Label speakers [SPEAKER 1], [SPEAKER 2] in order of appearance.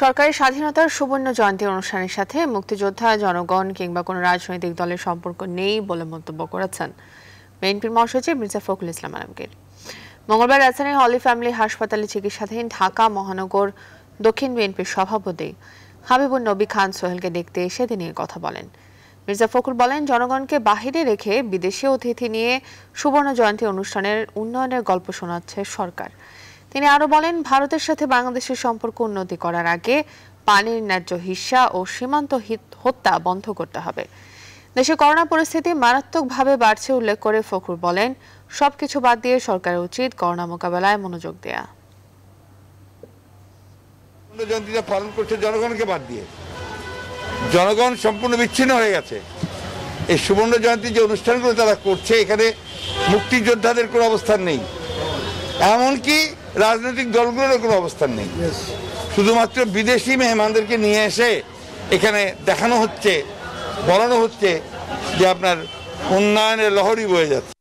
[SPEAKER 1] সরকারের স্বাধীনতার সুবর্ণ জয়ন্তী অনুষ্ঠানের সাথে মুক্তিযোদ্ধা জনগণ কিংবা কোনো রাজনৈতিক দলের সম্পর্ক নেই বলে মন্তব্য করেছেন বিএনপির মহাসচিব মির্জা ফখরুল ইসলাম আলমগীর মঙ্গলবার রাজধানীর হলি ফ্যামিলি হাসপাতালে চিকিৎসাধীন ঢাকা মহানগর দক্ষিণ বিএনপির সভাপতি হাবিবুর নবী খান সোহেলকে দেখতে এসে তিনি কথা বলেন মির্জা ফখরুল বলেন জনগণকে বাহিরে রেখে বিদেশি অতিথি নিয়ে সুবর্ণ জয়ন্তী অনুষ্ঠানের উন্নয়নের গল্প শোনাচ্ছে সরকার তিনি আরো বলেন ভারতের সাথে বাংলাদেশের সম্পর্ক উন্নতি করার আগে পানির ন্যায্য হিস্সা ও সীমান্ত হত্যা বন্ধ করতে হবে দেশে করোনা পরিস্থিতি মারাত্মকভাবে বাড়ছে উল্লেখ করে ফখরুল বলেন সবকিছু বাদ দিয়ে সরকারের উচিত করোনা মোকাবেলায় মনোযোগ দেয়া
[SPEAKER 2] পালন করছে জনগণকে বাদ দিয়ে জনগণ সম্পূর্ণ বিচ্ছিন্ন হয়ে গেছে এই সুবর্ণ জয়ন্তী যে অনুষ্ঠানগুলো তারা করছে এখানে মুক্তিযোদ্ধাদের কোনো অবস্থান নেই এমনকি রাজনৈতিক দলগুলোর কোনো অবস্থান নেই শুধুমাত্র বিদেশি মেহমানদেরকে নিয়ে এসে এখানে দেখানো হচ্ছে বলানো হচ্ছে যে আপনার উন্নয়নের লহরই বয়ে যাচ্ছে